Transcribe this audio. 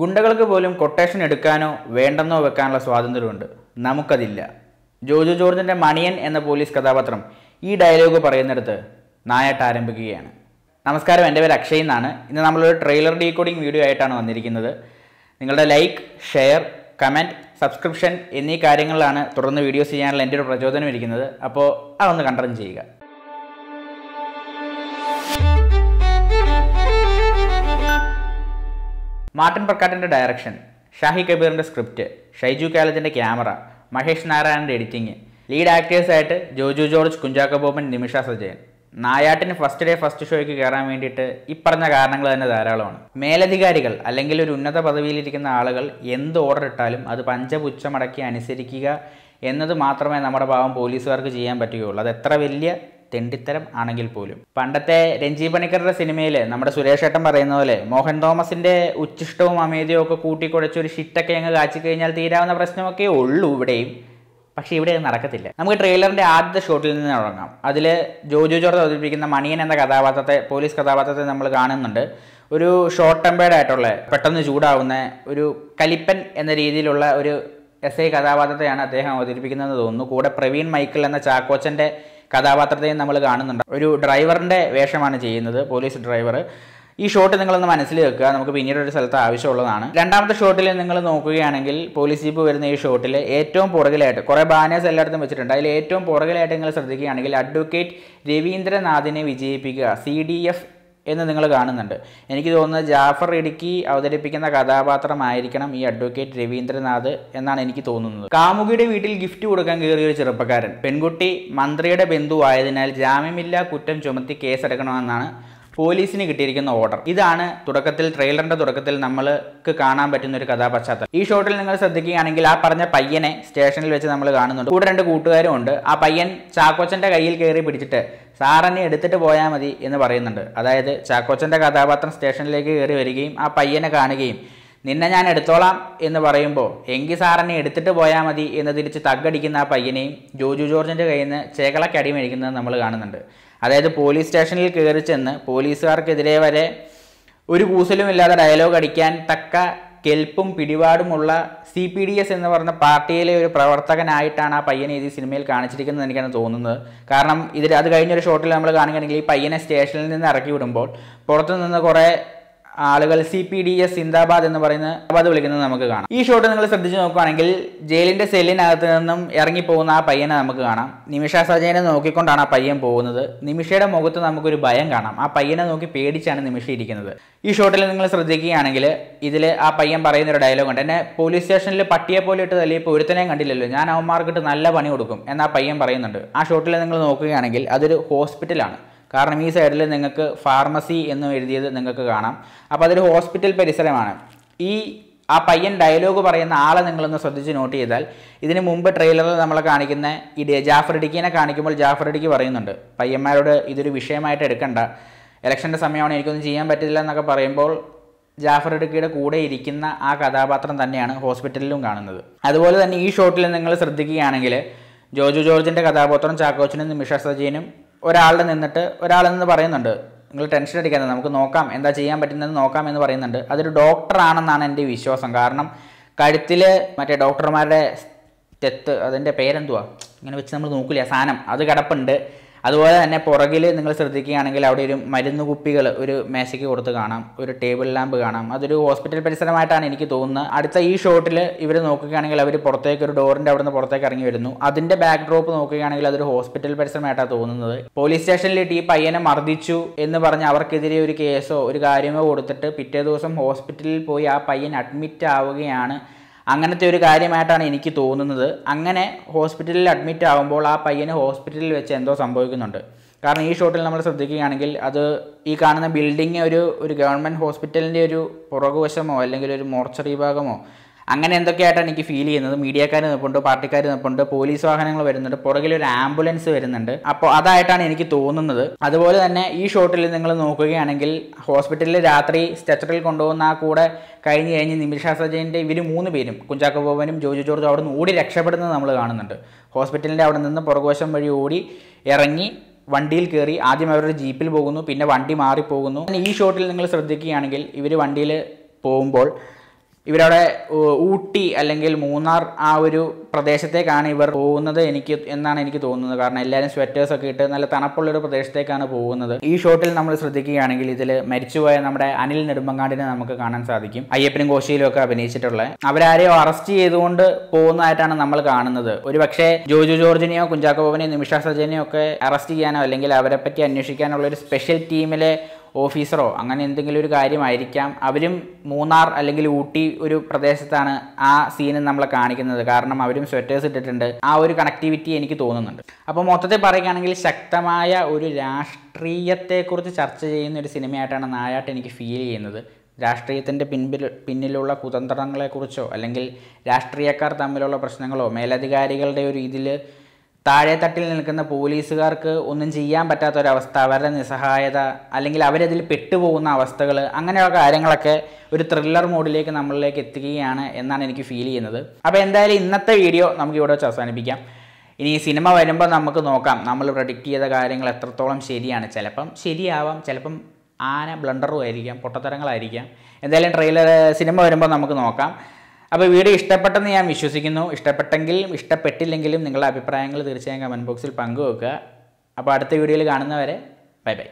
ഗുണ്ടകൾക്ക് പോലും കൊട്ടേഷൻ എടുക്കാനോ വേണ്ടെന്നോ വെക്കാനുള്ള സ്വാതന്ത്ര്യമുണ്ട് നമുക്കതില്ല ജോജു ജോർജിൻ്റെ മണിയൻ എന്ന പോലീസ് കഥാപാത്രം ഈ ഡയലോഗ് പറയുന്നിടത്ത് നായട്ട് ആരംഭിക്കുകയാണ് നമസ്കാരം എൻ്റെ പേര് അക്ഷയ് എന്നാണ് ഇന്ന് നമ്മളൊരു ട്രെയിലർ ഡീകോഡിംഗ് വീഡിയോ ആയിട്ടാണ് വന്നിരിക്കുന്നത് നിങ്ങളുടെ ലൈക്ക് ഷെയർ കമൻറ്റ് സബ്സ്ക്രിപ്ഷൻ എന്നീ കാര്യങ്ങളിലാണ് തുടർന്ന് വീഡിയോസ് ചെയ്യാനുള്ള എൻ്റെ ഒരു പ്രചോദനം ഇരിക്കുന്നത് അപ്പോൾ അതൊന്ന് കണ്ടറിഞ്ഞ് ചെയ്യുക മാർട്ടിൻ പ്രക്കാട്ടിൻ്റെ ഡയറക്ഷൻ ഷാഹി കബീറിൻ്റെ സ്ക്രിപ്റ്റ് ഷൈജു കാലജിൻ്റെ ക്യാമറ മഹേഷ് നാരായണൻ്റെ എഡിറ്റിംഗ് ലീഡ് ആക്ടേഴ്സായിട്ട് ജോജു ജോർജ് കുഞ്ചാക്കോ ബോബൻ നിമിഷ സജയൻ നായാട്ടിന് ഫസ്റ്റ് ഡേ ഫസ്റ്റ് ഷോയ്ക്ക് കയറാൻ വേണ്ടിയിട്ട് ഇപ്പറഞ്ഞ കാരണങ്ങൾ തന്നെ ധാരാളമാണ് മേലധികാരികൾ അല്ലെങ്കിൽ ഒരു ഉന്നത പദവിയിലിരിക്കുന്ന ആളുകൾ എന്ത് ഓർഡർ ഇട്ടാലും അത് പഞ്ചപുച്ഛമടക്കി അനുസരിക്കുക എന്നത് മാത്രമേ നമ്മുടെ ഭാവം പോലീസുകാർക്ക് ചെയ്യാൻ പറ്റുകയുള്ളൂ അത് എത്ര വലിയ തെണ്ടിത്തരം ആണെങ്കിൽ പോലും പണ്ടത്തെ രഞ്ജി പണിക്കരുടെ സിനിമയിൽ നമ്മുടെ സുരേഷ് ഏട്ടൻ പറയുന്ന പോലെ മോഹൻ തോമസിന്റെ ഉച്ചിഷ്ടവും അമേദ്യവും ഒക്കെ കൂട്ടിക്കുഴച്ച് ഒരു ഷിറ്റൊക്കെ അങ്ങ് കാച്ചി കഴിഞ്ഞാൽ തീരാവുന്ന പ്രശ്നമൊക്കെ ഉള്ളൂ ഇവിടെയും പക്ഷേ ഇവിടെ അത് നടക്കത്തില്ല നമുക്ക് ട്രെയിലറിന്റെ ആദ്യത്തെ ഷോട്ടിൽ നിന്ന് തുടങ്ങാം അതിൽ ജോജു ജോർജ് അവതരിപ്പിക്കുന്ന മണിയൻ എന്ന കഥാപാത്രത്തെ പോലീസ് കഥാപാത്രത്തെ നമ്മൾ കാണുന്നുണ്ട് ഒരു ഷോർട്ട് ടെമ്പേർഡ് ആയിട്ടുള്ള പെട്ടെന്ന് ചൂടാവുന്ന ഒരു കലിപ്പൻ എന്ന രീതിയിലുള്ള ഒരു എസ് ഐ കഥാപാത്രത്തെയാണ് അദ്ദേഹം അവതരിപ്പിക്കുന്നതെന്ന് തോന്നുന്നു കൂടെ പ്രവീൺ മൈക്കിൾ എന്ന ചാക്കോച്ചൻ്റെ കഥാപാത്രത്തെയും നമ്മൾ കാണുന്നുണ്ട് ഒരു ഡ്രൈവറിൻ്റെ വേഷമാണ് ചെയ്യുന്നത് പോലീസ് ഡ്രൈവർ ഈ ഷോട്ട് നിങ്ങളൊന്ന് മനസ്സിൽ വെക്കുക നമുക്ക് പിന്നീട് ഒരു സ്ഥലത്ത് ആവശ്യമുള്ളതാണ് രണ്ടാമത്തെ ഷോട്ടിൽ നിങ്ങൾ നോക്കുകയാണെങ്കിൽ പോലീസ് ജീപ്പ് വരുന്ന ഈ ഷോട്ടിൽ ഏറ്റവും പുറകിലായിട്ട് കുറേ ബാനേഴ്സ് എല്ലായിടത്തും വെച്ചിട്ടുണ്ട് അതിൽ ഏറ്റവും പുറകിലായിട്ട് നിങ്ങൾ ശ്രദ്ധിക്കുകയാണെങ്കിൽ അഡ്വക്കേറ്റ് രവീന്ദ്രനാഥിനെ വിജയിപ്പിക്കുക സി ഡി എഫ് എന്ന് നിങ്ങൾ കാണുന്നുണ്ട് എനിക്ക് തോന്നുന്നത് ജാഫർ ഇടുക്കി അവതരിപ്പിക്കുന്ന കഥാപാത്രമായിരിക്കണം ഈ അഡ്വക്കേറ്റ് രവീന്ദ്രനാഥ് എന്നാണ് എനിക്ക് തോന്നുന്നത് കാമുകിയുടെ വീട്ടിൽ ഗിഫ്റ്റ് കൊടുക്കാൻ കയറിയ ഒരു ചെറുപ്പക്കാരൻ പെൺകുട്ടി മന്ത്രിയുടെ ബന്ധുവായതിനാൽ ജാമ്യമില്ലാ കുറ്റം ചുമത്തി കേസെടുക്കണമെന്നാണ് പോലീസിന് കിട്ടിയിരിക്കുന്ന ഓർഡർ ഇതാണ് തുടക്കത്തിൽ ട്രെയിലറിന്റെ തുടക്കത്തിൽ നമ്മൾക്ക് കാണാൻ പറ്റുന്ന ഒരു കഥാപശ്ചാത്തലം ഈ ഷോട്ടിൽ നിങ്ങൾ ശ്രദ്ധിക്കുകയാണെങ്കിൽ ആ പറഞ്ഞ പയ്യനെ സ്റ്റേഷനിൽ വെച്ച് നമ്മൾ കാണുന്നുണ്ട് കൂടെ രണ്ട് കൂട്ടുകാരും ഉണ്ട് ആ പയ്യൻ ചാക്കോച്ചന്റെ കയ്യിൽ കയറി പിടിച്ചിട്ട് സാറനെ എടുത്തിട്ട് പോയാൽ മതി എന്ന് പറയുന്നുണ്ട് അതായത് ചാക്കോച്ചന്റെ കഥാപാത്രം സ്റ്റേഷനിലേക്ക് കയറി വരികയും ആ പയ്യനെ കാണുകയും നിന്നെ ഞാൻ എടുത്തോളാം എന്ന് പറയുമ്പോൾ എങ്കിൽ സാറിനെ എടുത്തിട്ട് പോയാൽ മതി എന്ന് തിരിച്ച് തగ్గടിക്കുന്ന ആ പയ്യനെയും ജോജു ജോർജിൻ്റെ കയ്യിൽ നിന്ന് ചേകളക്കടി മേടിക്കുന്നത് നമ്മൾ കാണുന്നുണ്ട് അതായത് പോലീസ് സ്റ്റേഷനിൽ കയറി ചെന്ന് പോലീസുകാർക്കെതിരെ വരെ ഒരു കൂസലുമില്ലാതെ ഡയലോഗ് അടിക്കാൻ തക്ക കെൽപ്പും പിടിപാടുമുള്ള സി പി ഡി എസ് എന്ന് പറഞ്ഞ പാർട്ടിയിലെ ഒരു പ്രവർത്തകനായിട്ടാണ് ആ പയ്യനെ ഇത് സിനിമയിൽ കാണിച്ചിരിക്കുന്നത് എനിക്കാണ് തോന്നുന്നത് കാരണം ഇതിൽ അത് കഴിഞ്ഞൊരു ഷോട്ടിൽ നമ്മൾ കാണുകയാണെങ്കിൽ ഈ പയ്യനെ സ്റ്റേഷനിൽ നിന്ന് ഇറക്കി വിടുമ്പോൾ പുറത്തു നിന്ന് കുറേ ആളുകൾ സി പി ഡി എസ് സിന്ദാബാദ് എന്ന് പറയുന്ന അബാദ് വിളിക്കുന്നത് നമുക്ക് കാണാം ഈ ഷോട്ട് നിങ്ങൾ ശ്രദ്ധിച്ച് നോക്കുകയാണെങ്കിൽ ജയിലിന്റെ സെല്ലിനകത്ത് നിന്നും ഇറങ്ങിപ്പോകുന്ന ആ പയ്യനെ നമുക്ക് കാണാം നിമിഷ സജയനെ നോക്കിക്കൊണ്ടാണ് ആ പയ്യൻ പോകുന്നത് നിമിഷയുടെ മുഖത്ത് നമുക്കൊരു ഭയം കാണാം ആ പയ്യനെ നോക്കി പേടിച്ചാണ് നിമിഷ ഇരിക്കുന്നത് ഈ ഷോട്ടിൽ നിങ്ങൾ ശ്രദ്ധിക്കുകയാണെങ്കിൽ ഇതിൽ ആ പയ്യൻ പറയുന്ന ഒരു ഡയലോഗ് ഉണ്ട് എന്നെ പോലീസ് സ്റ്റേഷനിൽ പട്ടിയെ പോലെ ഇട്ട് തല്ലി ഇപ്പോൾ ഒരുത്തനെയും കണ്ടില്ലല്ലോ ഞാൻ അവന്മാർക്കിട്ട് നല്ല പണി കൊടുക്കും എന്ന് ആ പയ്യൻ പറയുന്നുണ്ട് ആ ഷോട്ടിൽ നിങ്ങൾ നോക്കുകയാണെങ്കിൽ അതൊരു ഹോസ്പിറ്റലാണ് കാരണം ഈ സൈഡിൽ നിങ്ങൾക്ക് ഫാർമസി എന്ന് എഴുതിയത് നിങ്ങൾക്ക് കാണാം അപ്പോൾ അതൊരു ഹോസ്പിറ്റൽ പരിസരമാണ് ഈ ആ പയ്യൻ ഡയലോഗ് പറയുന്ന ആളെ നിങ്ങളൊന്ന് ശ്രദ്ധിച്ച് നോട്ട് ചെയ്താൽ ഇതിന് മുമ്പ് ട്രെയിലറിൽ നമ്മൾ കാണിക്കുന്ന ഈ ജാഫർ ഇടുക്കീനെ കാണിക്കുമ്പോൾ ജാഫർ ഇടുക്കി പറയുന്നുണ്ട് പയ്യന്മാരോട് ഇതൊരു വിഷയമായിട്ട് എടുക്കണ്ട ഇലക്ഷൻ്റെ സമയമാണ് എനിക്കൊന്നും ചെയ്യാൻ പറ്റില്ല എന്നൊക്കെ പറയുമ്പോൾ ജാഫർ ഇടുക്കിയുടെ കൂടെ ഇരിക്കുന്ന ആ കഥാപാത്രം തന്നെയാണ് ഹോസ്പിറ്റലിലും കാണുന്നത് അതുപോലെ തന്നെ ഈ ഷോട്ടിൽ നിങ്ങൾ ശ്രദ്ധിക്കുകയാണെങ്കിൽ ജോജു ജോർജിൻ്റെ കഥാപാത്രം ചാക്കോച്ചനും നിമിഷ സജീനും ഒരാളുടെ നിന്നിട്ട് ഒരാൾ നിന്ന് പറയുന്നുണ്ട് നിങ്ങൾ ടെൻഷൻ അടിക്കാതെ നമുക്ക് നോക്കാം എന്താ ചെയ്യാൻ പറ്റുന്നതെന്ന് നോക്കാം എന്ന് പറയുന്നുണ്ട് അതൊരു ഡോക്ടറാണെന്നാണ് എൻ്റെ വിശ്വാസം കാരണം കഴുത്തിൽ മറ്റേ ഡോക്ടർമാരുടെ തെത്ത് അതിൻ്റെ പേരെന്തുവാ ഇങ്ങനെ വെച്ച് നമ്മൾ നോക്കില്ല സാധനം അത് കിടപ്പുണ്ട് അതുപോലെ തന്നെ പുറകിൽ നിങ്ങൾ ശ്രദ്ധിക്കുകയാണെങ്കിൽ അവിടെ ഒരു മരുന്ന് കുപ്പികൾ ഒരു മേശയ്ക്ക് കൊടുത്ത് കാണാം ഒരു ടേബിൾ ലാമ്പ് കാണാം അതൊരു ഹോസ്പിറ്റൽ പരിസരമായിട്ടാണ് എനിക്ക് തോന്നുന്നത് അടുത്ത ഈ ഷോട്ടിൽ ഇവർ നോക്കുകയാണെങ്കിൽ അവർ പുറത്തേക്ക് ഒരു ഡോറിൻ്റെ അവിടെ നിന്ന് പുറത്തേക്ക് ഇറങ്ങി വരുന്നു അതിൻ്റെ ബാക്ക് ഡ്രോപ്പ് നോക്കുകയാണെങ്കിൽ അതൊരു ഹോസ്പിറ്റൽ പരിസരമായിട്ടാണ് തോന്നുന്നത് പോലീസ് സ്റ്റേഷനിലിട്ട് ഈ പയ്യനെ മർദ്ദിച്ചു എന്ന് പറഞ്ഞ് അവർക്കെതിരെ ഒരു കേസോ ഒരു കാര്യമോ കൊടുത്തിട്ട് പിറ്റേ ദിവസം ഹോസ്പിറ്റലിൽ പോയി ആ പയ്യൻ അഡ്മിറ്റ് ആവുകയാണ് അങ്ങനത്തെ ഒരു കാര്യമായിട്ടാണ് എനിക്ക് തോന്നുന്നത് അങ്ങനെ ഹോസ്പിറ്റലിൽ അഡ്മിറ്റ് ആകുമ്പോൾ ആ പയ്യന് ഹോസ്പിറ്റലിൽ വെച്ച് എന്തോ സംഭവിക്കുന്നുണ്ട് കാരണം ഈ ഷോട്ടിൽ നമ്മൾ ശ്രദ്ധിക്കുകയാണെങ്കിൽ അത് ഈ കാണുന്ന ബിൽഡിങ് ഒരു ഒരു ഗവൺമെൻറ് ഹോസ്പിറ്റലിൻ്റെ ഒരു പുറകുവശമോ അല്ലെങ്കിൽ ഒരു മോർച്ചറി ഭാഗമോ അങ്ങനെ എന്തൊക്കെയായിട്ടാണ് എനിക്ക് ഫീൽ ചെയ്യുന്നത് മീഡിയക്കാർ നിൽപ്പുണ്ട് പാർട്ടിക്കാർ നിൽപ്പുണ്ട് പോലീസ് വാഹനങ്ങൾ വരുന്നുണ്ട് പുറകിൽ ഒരു ആംബുലൻസ് വരുന്നുണ്ട് അപ്പോൾ അതായിട്ടാണ് എനിക്ക് തോന്നുന്നത് അതുപോലെ തന്നെ ഈ ഷോട്ടിൽ നിങ്ങൾ നോക്കുകയാണെങ്കിൽ ഹോസ്പിറ്റലിൽ രാത്രി സ്റ്റച്ചറിൽ കൊണ്ടുപോകുന്ന ആ കൂടെ കഴിഞ്ഞ് കഴിഞ്ഞ് നിമിഷ സജയൻ്റെ ഇവർ മൂന്ന് പേരും കുഞ്ചാക്കോ ബോബനും ജോജു ജോർജും അവിടെ നിന്ന് ഓടി രക്ഷപ്പെടുന്നത് നമ്മൾ കാണുന്നുണ്ട് ഹോസ്പിറ്റലിൻ്റെ അവിടെ നിന്ന് പുറകുവശം വഴി ഓടി ഇറങ്ങി വണ്ടിയിൽ കയറി ആദ്യം അവരുടെ ജീപ്പിൽ പോകുന്നു പിന്നെ വണ്ടി മാറിപ്പോകുന്നു ഈ ഷോട്ടിൽ നിങ്ങൾ ശ്രദ്ധിക്കുകയാണെങ്കിൽ ഇവർ വണ്ടിയിൽ പോകുമ്പോൾ ഇവരവിടെ ഊട്ടി അല്ലെങ്കിൽ മൂന്നാർ ആ ഒരു പ്രദേശത്തേക്കാണ് ഇവർ പോകുന്നത് എനിക്ക് എന്നാണ് എനിക്ക് തോന്നുന്നത് കാരണം എല്ലാവരും സ്വെറ്റേഴ്സ് ഒക്കെ ഇട്ട് നല്ല തണുപ്പുള്ള ഒരു പ്രദേശത്തേക്കാണ് പോകുന്നത് ഈ ഷോട്ടിൽ നമ്മൾ ശ്രദ്ധിക്കുകയാണെങ്കിൽ ഇതിൽ മരിച്ചുപോയ നമ്മുടെ അനിൽ നെടുമ്പങ്ങാടിനെ നമുക്ക് കാണാൻ സാധിക്കും അയ്യപ്പനും കോശിയിലും ഒക്കെ അഭിനയിച്ചിട്ടുള്ള അവരാരെയോ അറസ്റ്റ് ചെയ്തുകൊണ്ട് പോകുന്നതായിട്ടാണ് നമ്മൾ കാണുന്നത് ഒരു പക്ഷേ ജോജു ജോർജിനെയോ കുഞ്ചാക്കോ ബോബനെയോ നിമിഷ സജനെയോ ഒക്കെ അറസ്റ്റ് ചെയ്യാനോ അല്ലെങ്കിൽ അവരെ പറ്റി അന്വേഷിക്കാനുള്ള ഒരു സ്പെഷ്യൽ ടീമിലെ ഓഫീസറോ അങ്ങനെ എന്തെങ്കിലും ഒരു കാര്യമായിരിക്കാം അവരും മൂന്നാർ അല്ലെങ്കിൽ ഊട്ടി ഒരു പ്രദേശത്താണ് ആ സീന് നമ്മളെ കാണിക്കുന്നത് കാരണം അവരും സ്വെറ്റേഴ്സ് ഇട്ടിട്ടുണ്ട് ആ ഒരു കണക്ടിവിറ്റി എനിക്ക് തോന്നുന്നുണ്ട് അപ്പോൾ മൊത്തത്തിൽ പറയുകയാണെങ്കിൽ ശക്തമായ ഒരു രാഷ്ട്രീയത്തെക്കുറിച്ച് ചർച്ച ചെയ്യുന്ന ഒരു സിനിമയായിട്ടാണ് നായാട്ട് എനിക്ക് ഫീൽ ചെയ്യുന്നത് രാഷ്ട്രീയത്തിൻ്റെ പിൻപിൽ പിന്നിലുള്ള കുതന്ത്രങ്ങളെക്കുറിച്ചോ അല്ലെങ്കിൽ രാഷ്ട്രീയക്കാർ തമ്മിലുള്ള പ്രശ്നങ്ങളോ മേലധികാരികളുടെ ഒരു ഇതിൽ താഴെ തട്ടിൽ നിൽക്കുന്ന പോലീസുകാർക്ക് ഒന്നും ചെയ്യാൻ പറ്റാത്തൊരവസ്ഥ അവരുടെ നിസ്സഹായത അല്ലെങ്കിൽ അവരതിൽ പെട്ടുപോകുന്ന അവസ്ഥകൾ അങ്ങനെയുള്ള കാര്യങ്ങളൊക്കെ ഒരു ത്രില്ലർ മോഡിലേക്ക് നമ്മളിലേക്ക് എത്തുകയാണ് എന്നാണ് എനിക്ക് ഫീൽ ചെയ്യുന്നത് അപ്പോൾ എന്തായാലും ഇന്നത്തെ വീഡിയോ നമുക്ക് ഇവിടെ വെച്ച് അവസാനിപ്പിക്കാം ഇനി സിനിമ വരുമ്പോൾ നമുക്ക് നോക്കാം നമ്മൾ പ്രൊഡിക്റ്റ് ചെയ്ത കാര്യങ്ങൾ എത്രത്തോളം ശരിയാണ് ചിലപ്പം ശരിയാവാം ചിലപ്പം ആന ബ്ലണ്ടറും ആയിരിക്കാം പൊട്ടത്തരങ്ങളായിരിക്കാം എന്തായാലും ട്രെയിലർ സിനിമ വരുമ്പോൾ നമുക്ക് നോക്കാം അപ്പോൾ വീഡിയോ ഇഷ്ടപ്പെട്ടെന്ന് ഞാൻ വിശ്വസിക്കുന്നു ഇഷ്ടപ്പെട്ടെങ്കിലും ഇഷ്ടപ്പെട്ടില്ലെങ്കിലും നിങ്ങളുടെ അഭിപ്രായങ്ങൾ തീർച്ചയായും കമൻറ്റ് ബോക്സിൽ പങ്കുവെക്കുക അപ്പോൾ അടുത്ത വീഡിയോയിൽ കാണുന്നവരെ ബൈ ബൈ